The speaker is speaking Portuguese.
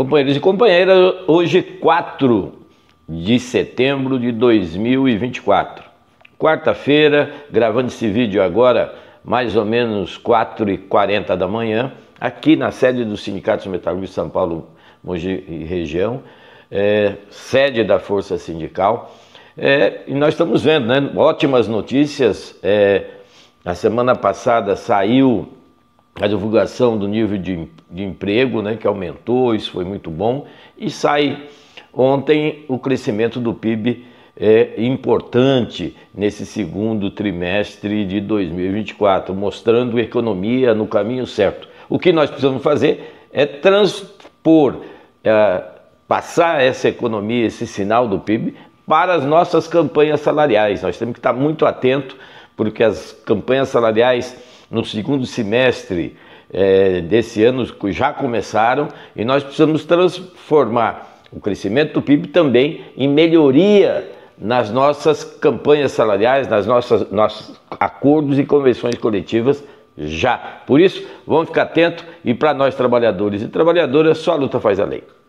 Companheiros e companheiras, hoje 4 de setembro de 2024, quarta-feira, gravando esse vídeo agora, mais ou menos 4h40 da manhã, aqui na sede do Sindicato Metalúrgico São Paulo, Mogi e Região, é, sede da Força Sindical. É, e nós estamos vendo né, ótimas notícias. É, na semana passada saiu a divulgação do nível de, de emprego, né, que aumentou, isso foi muito bom, e sai ontem o crescimento do PIB é importante nesse segundo trimestre de 2024, mostrando a economia no caminho certo. O que nós precisamos fazer é transpor, é, passar essa economia, esse sinal do PIB para as nossas campanhas salariais. Nós temos que estar muito atento, porque as campanhas salariais no segundo semestre é, desse ano já começaram e nós precisamos transformar o crescimento do PIB também em melhoria nas nossas campanhas salariais, nas nossas nossos acordos e convenções coletivas já. Por isso, vamos ficar atento e para nós trabalhadores e trabalhadoras, só a luta faz a lei.